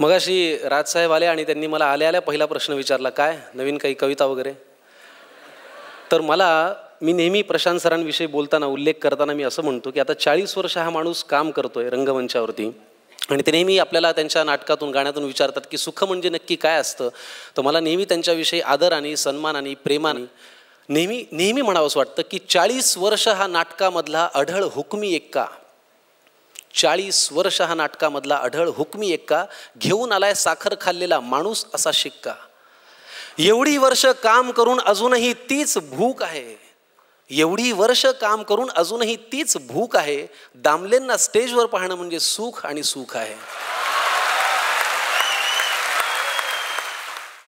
मग अशी राजसाहेब आले आणि त्यांनी मला आल्या आल्या पहिला प्रश्न विचारला काय नवीन काही कविता वगैरे तर मला मी नेहमी प्रशांत सरांविषयी बोलताना उल्लेख करताना मी असं म्हणतो की आता चाळीस वर्ष हा माणूस काम करतोय रंगमंचावरती आणि ते नेहमी आपल्याला त्यांच्या नाटकातून गाण्यातून विचारतात की सुख म्हणजे नक्की काय असतं तर मला नेहमी त्यांच्याविषयी सन्मान आणि प्रेमाने नेहमी नेहमी म्हणावंसं वाटतं की चाळीस वर्ष हा नाटकामधला अढळ हुकमी एक्का चाळीस वर्ष हा नाटकामधला आढळ हुकमी एक्का घेऊन आलाय साखर खाल्लेला माणूस असा शिक्का एवढी वर्ष काम करून अजूनही तीच भूक आहे एवढी वर्ष काम करून अजूनही तीच भूक आहे दामलेंना स्टेजवर पाहणं म्हणजे सुख आणि सुख आहे